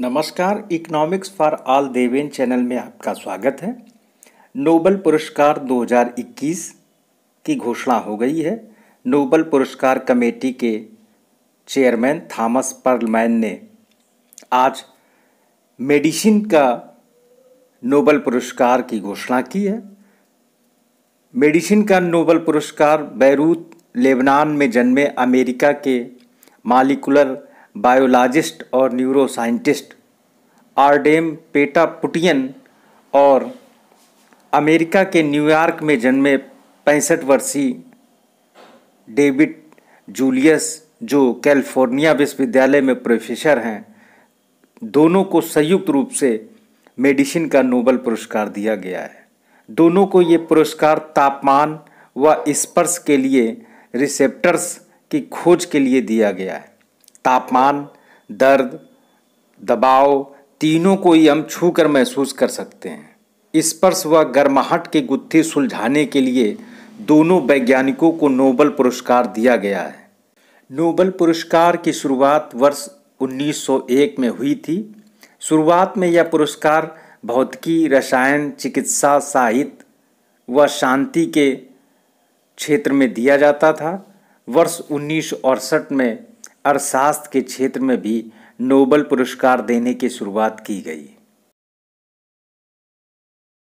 नमस्कार economics for all Deven channel में आपका स्वागत है नोबल पुरस्कार 2021 की घोषणा हो गई है नोबल पुरस्कार कमेटी के चेयरमैन थॉमस पर्लमैन ने आज मेडिसिन का नोबल पुरस्कार की घोषणा की है मेडिसिन का नोबल पुरस्कार बैरूत लेबनान में जन्मे अमेरिका के मालिकुलर बायोलॉजिस्ट और न्यूरोसाइंटिस्ट आर्डेम पेटापुटियन और अमेरिका के न्यूयॉर्क में जन्मे पैंसठ वर्षीय डेविड जूलियस जो कैलिफोर्निया विश्वविद्यालय में प्रोफेसर हैं दोनों को संयुक्त रूप से मेडिसिन का नोबल पुरस्कार दिया गया है दोनों को ये पुरस्कार तापमान व स्पर्श के लिए रिसेप्टर्स की खोज के लिए दिया गया है तापमान दर्द दबाव तीनों को ही हम छू कर महसूस कर सकते हैं स्पर्श व गर्माहट के गुत्थे सुलझाने के लिए दोनों वैज्ञानिकों को नोबल पुरस्कार दिया गया है नोबल पुरस्कार की शुरुआत वर्ष 1901 में हुई थी शुरुआत में यह पुरस्कार भौतिकी रसायन चिकित्सा साहित्य व शांति के क्षेत्र में दिया जाता था वर्ष उन्नीस में अर्थशास्त्र के क्षेत्र में भी नोबल पुरस्कार देने की शुरुआत की गई